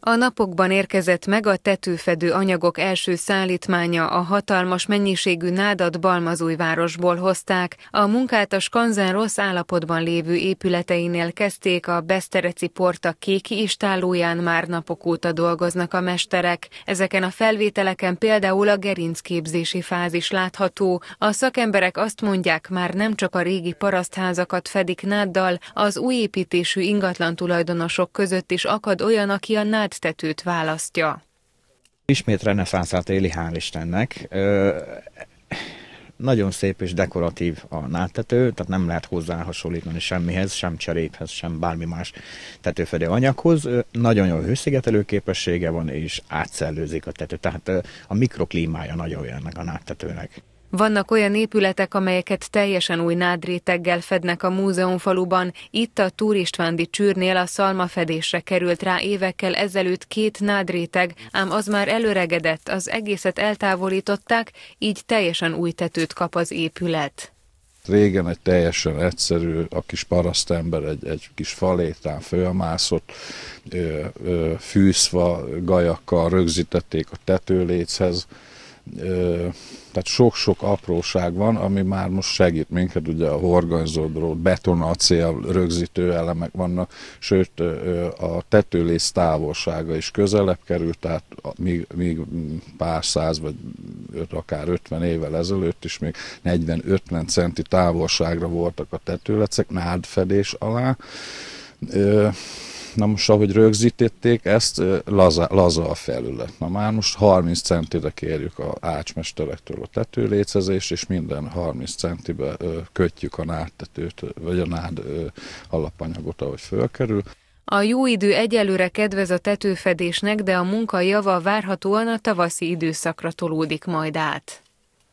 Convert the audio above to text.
A napokban érkezett meg a tetőfedő anyagok első szállítmánya a hatalmas mennyiségű nádat Balmazújvárosból hozták, a munkát a Skanzen rossz állapotban lévő épületeinél kezdték a Besztereci Porta kéki istálóján már napok óta dolgoznak a mesterek. Ezeken a felvételeken például a gerincképzési fázis látható. A szakemberek azt mondják, már nem csak a régi parasztházakat fedik náddal, az új építésű ingatlan tulajdonosok között is akad olyan, aki a nád vált tetőt választja. Ismét reneszánszát éli, hál' Istennek. Ö, nagyon szép és dekoratív a náttető, tehát nem lehet hozzá hasonlítani semmihez, sem cseréphez, sem bármi más tetőfedő anyaghoz. Nagyon jó hőszigetelő képessége van, és átszellőzik a tető. Tehát a mikroklímája nagyon jó ennek a náttetőnek. Vannak olyan épületek, amelyeket teljesen új nádréteggel fednek a múzeumfaluban, itt a Túr Istvándi csűrnél a szalmafedésre került rá évekkel ezelőtt két nádréteg, ám az már előregedett, az egészet eltávolították, így teljesen új tetőt kap az épület. Régen egy teljesen egyszerű, a kis parasztember egy, egy kis falétán fölmászott, fűszva gajakkal rögzítették a tetőléchez, tehát sok-sok apróság van, ami már most segít minket, ugye a horganyzódról, beton, acél, rögzítő elemek vannak, sőt a tetőlész távolsága is közelebb került, tehát még, még pár száz vagy öt, akár 50 évvel ezelőtt is még 40-50 centi távolságra voltak a tetőlecek, nádfedés alá, Na most, ahogy rögzítették, ezt laza, laza a felület. Na már most 30 centire kérjük a ácsmesterektől a tetőlécezést, és minden 30 centibe kötjük a nádtetőt, vagy a nád alapanyagot, ahogy fölkerül. A jó idő egyelőre kedvez a tetőfedésnek, de a munka java várhatóan a tavaszi időszakra tolódik majd át.